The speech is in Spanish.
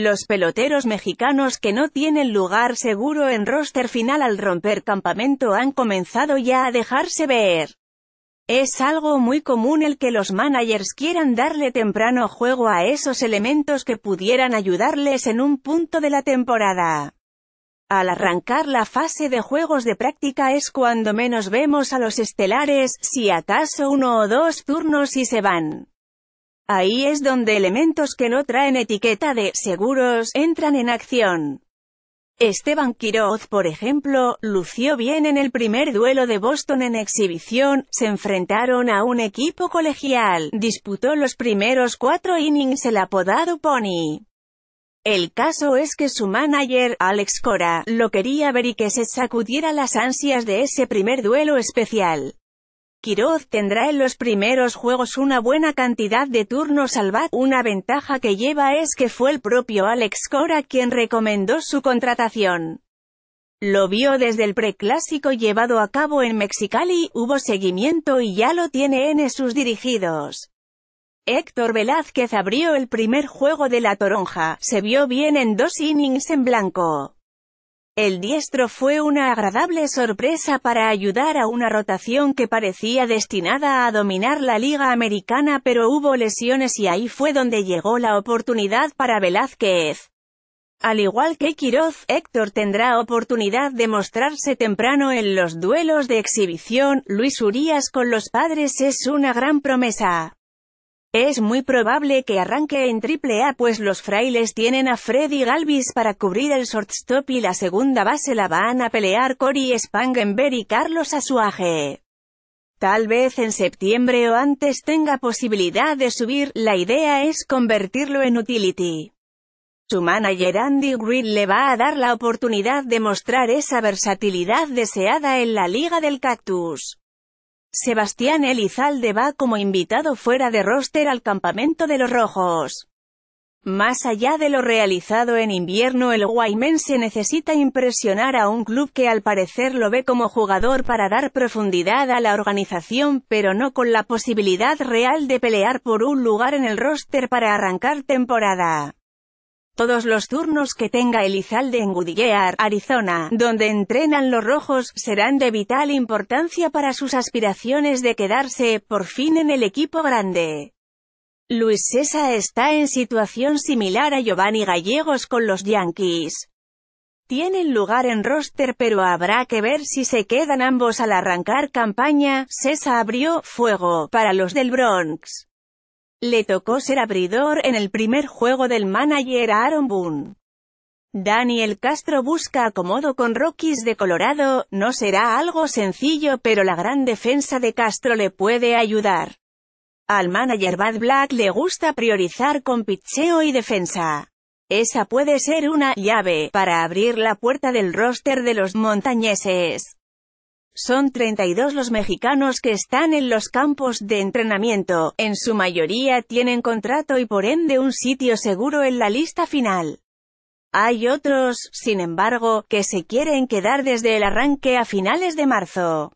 Los peloteros mexicanos que no tienen lugar seguro en roster final al romper campamento han comenzado ya a dejarse ver. Es algo muy común el que los managers quieran darle temprano juego a esos elementos que pudieran ayudarles en un punto de la temporada. Al arrancar la fase de juegos de práctica es cuando menos vemos a los estelares, si acaso uno o dos turnos y se van. Ahí es donde elementos que no traen etiqueta de seguros entran en acción. Esteban Quiroz, por ejemplo, lució bien en el primer duelo de Boston en exhibición, se enfrentaron a un equipo colegial, disputó los primeros cuatro innings el apodado Pony. El caso es que su manager, Alex Cora, lo quería ver y que se sacudiera las ansias de ese primer duelo especial. Quiroz tendrá en los primeros juegos una buena cantidad de turnos al bat. Una ventaja que lleva es que fue el propio Alex Cora quien recomendó su contratación. Lo vio desde el preclásico llevado a cabo en Mexicali, hubo seguimiento y ya lo tiene en sus dirigidos. Héctor Velázquez abrió el primer juego de la Toronja, se vio bien en dos innings en blanco. El diestro fue una agradable sorpresa para ayudar a una rotación que parecía destinada a dominar la Liga Americana pero hubo lesiones y ahí fue donde llegó la oportunidad para Velázquez. Al igual que Quiroz, Héctor tendrá oportunidad de mostrarse temprano en los duelos de exhibición, Luis Urías con los padres es una gran promesa. Es muy probable que arranque en A pues los frailes tienen a Freddy Galvis para cubrir el shortstop y la segunda base la van a pelear Cory Spangenberg y Carlos Asuaje. Tal vez en septiembre o antes tenga posibilidad de subir, la idea es convertirlo en utility. Su manager Andy Green le va a dar la oportunidad de mostrar esa versatilidad deseada en la Liga del Cactus. Sebastián Elizalde va como invitado fuera de roster al campamento de los rojos. Más allá de lo realizado en invierno el se necesita impresionar a un club que al parecer lo ve como jugador para dar profundidad a la organización pero no con la posibilidad real de pelear por un lugar en el roster para arrancar temporada todos los turnos que tenga Elizalde en Goodyear, Arizona, donde entrenan los rojos, serán de vital importancia para sus aspiraciones de quedarse, por fin en el equipo grande. Luis Sesa está en situación similar a Giovanni Gallegos con los Yankees. Tienen lugar en roster pero habrá que ver si se quedan ambos al arrancar campaña, Sesa abrió, fuego, para los del Bronx. Le tocó ser abridor en el primer juego del manager Aaron Boone. Daniel Castro busca acomodo con Rockies de Colorado, no será algo sencillo pero la gran defensa de Castro le puede ayudar. Al manager Bad Black le gusta priorizar con pitcheo y defensa. Esa puede ser una llave para abrir la puerta del roster de los montañeses. Son 32 los mexicanos que están en los campos de entrenamiento, en su mayoría tienen contrato y por ende un sitio seguro en la lista final. Hay otros, sin embargo, que se quieren quedar desde el arranque a finales de marzo.